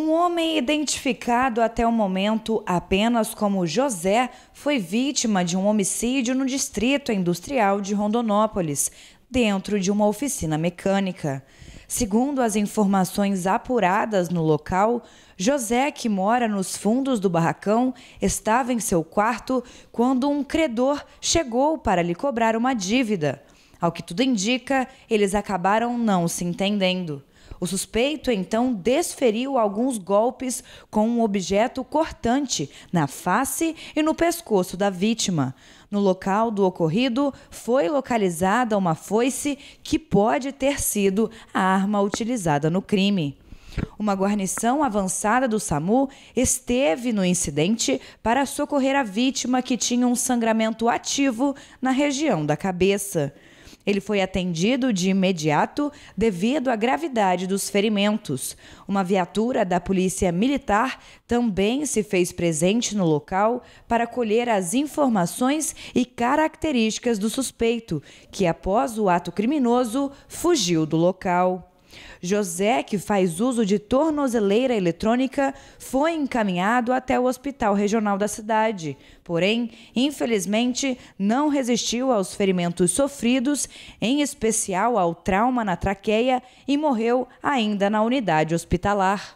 Um homem identificado até o momento apenas como José foi vítima de um homicídio no distrito industrial de Rondonópolis, dentro de uma oficina mecânica. Segundo as informações apuradas no local, José, que mora nos fundos do barracão, estava em seu quarto quando um credor chegou para lhe cobrar uma dívida. Ao que tudo indica, eles acabaram não se entendendo. O suspeito então desferiu alguns golpes com um objeto cortante na face e no pescoço da vítima. No local do ocorrido foi localizada uma foice que pode ter sido a arma utilizada no crime. Uma guarnição avançada do SAMU esteve no incidente para socorrer a vítima que tinha um sangramento ativo na região da cabeça. Ele foi atendido de imediato devido à gravidade dos ferimentos. Uma viatura da Polícia Militar também se fez presente no local para colher as informações e características do suspeito, que após o ato criminoso fugiu do local. José, que faz uso de tornozeleira eletrônica, foi encaminhado até o hospital regional da cidade. Porém, infelizmente, não resistiu aos ferimentos sofridos, em especial ao trauma na traqueia, e morreu ainda na unidade hospitalar.